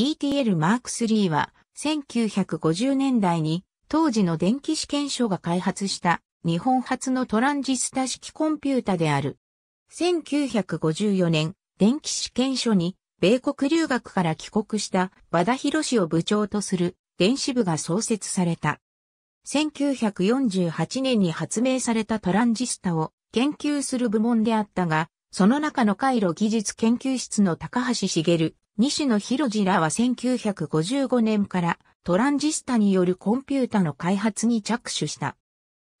ETL Mark III は1950年代に当時の電気試験所が開発した日本初のトランジスタ式コンピュータである。1954年、電気試験所に米国留学から帰国した和田博士を部長とする電子部が創設された。1948年に発明されたトランジスタを研究する部門であったが、その中の回路技術研究室の高橋茂、西野博次らは1955年からトランジスタによるコンピュータの開発に着手した。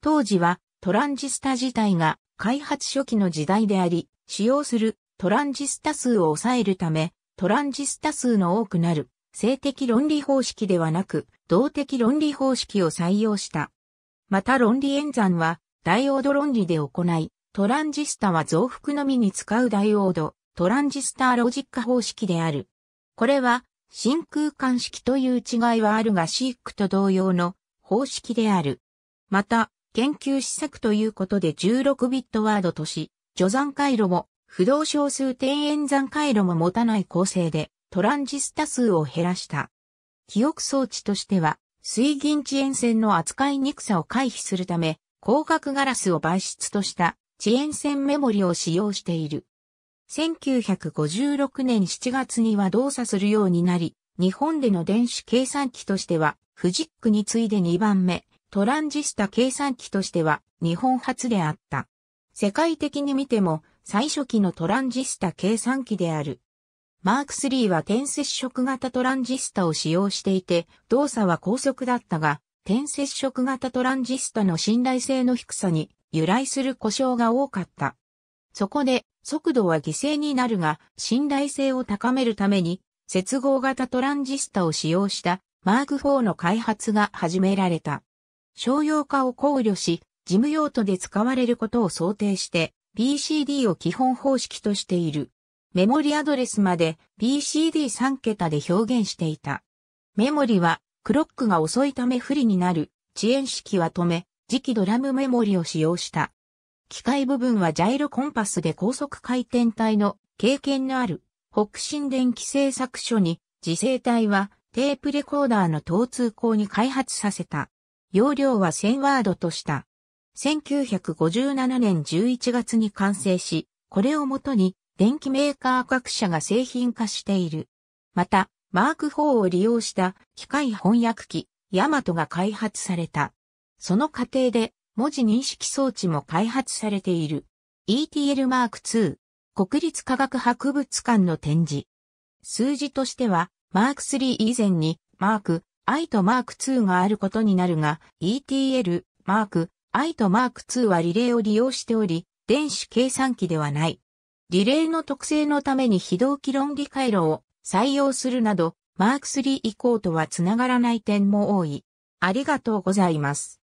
当時はトランジスタ自体が開発初期の時代であり、使用するトランジスタ数を抑えるため、トランジスタ数の多くなる性的論理方式ではなく、動的論理方式を採用した。また論理演算はダイオード論理で行い、トランジスタは増幅のみに使うダイオード、トランジスターロジック方式である。これは、真空管式という違いはあるがシークと同様の方式である。また、研究施策ということで16ビットワードとし、除算回路も、不動小数点演算回路も持たない構成で、トランジスタ数を減らした。記憶装置としては、水銀遅延線の扱いにくさを回避するため、光学ガラスを媒質とした遅延線メモリを使用している。1956年7月には動作するようになり、日本での電子計算機としては、フジックに次いで2番目、トランジスタ計算機としては日本初であった。世界的に見ても最初期のトランジスタ計算機である。マーク3は点接触型トランジスタを使用していて、動作は高速だったが、点接触型トランジスタの信頼性の低さに由来する故障が多かった。そこで、速度は犠牲になるが、信頼性を高めるために、接合型トランジスタを使用したマーク4の開発が始められた。商用化を考慮し、事務用途で使われることを想定して、BCD を基本方式としている。メモリアドレスまで BCD3 桁で表現していた。メモリはクロックが遅いため不利になる、遅延式は止め、磁気ドラムメモリを使用した。機械部分はジャイロコンパスで高速回転体の経験のある北新電気製作所に自生体はテープレコーダーの等通行に開発させた。容量は1000ワードとした。1957年11月に完成し、これをもとに電気メーカー各社が製品化している。また、マーク4を利用した機械翻訳機、ヤマトが開発された。その過程で文字認識装置も開発されている。ETL Mark II、国立科学博物館の展示。数字としては、Mark III 以前に、Mark I と Mark II があることになるが、ETL Mark I と Mark II はリレーを利用しており、電子計算機ではない。リレーの特性のために非同期論理回路を採用するなど、Mark III 以降とはつながらない点も多い。ありがとうございます。